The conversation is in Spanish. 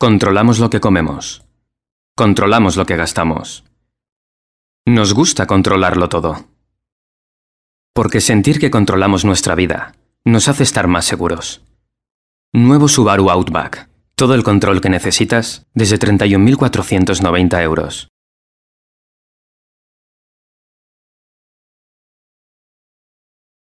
Controlamos lo que comemos. Controlamos lo que gastamos. Nos gusta controlarlo todo. Porque sentir que controlamos nuestra vida nos hace estar más seguros. Nuevo Subaru Outback. Todo el control que necesitas desde 31.490 euros.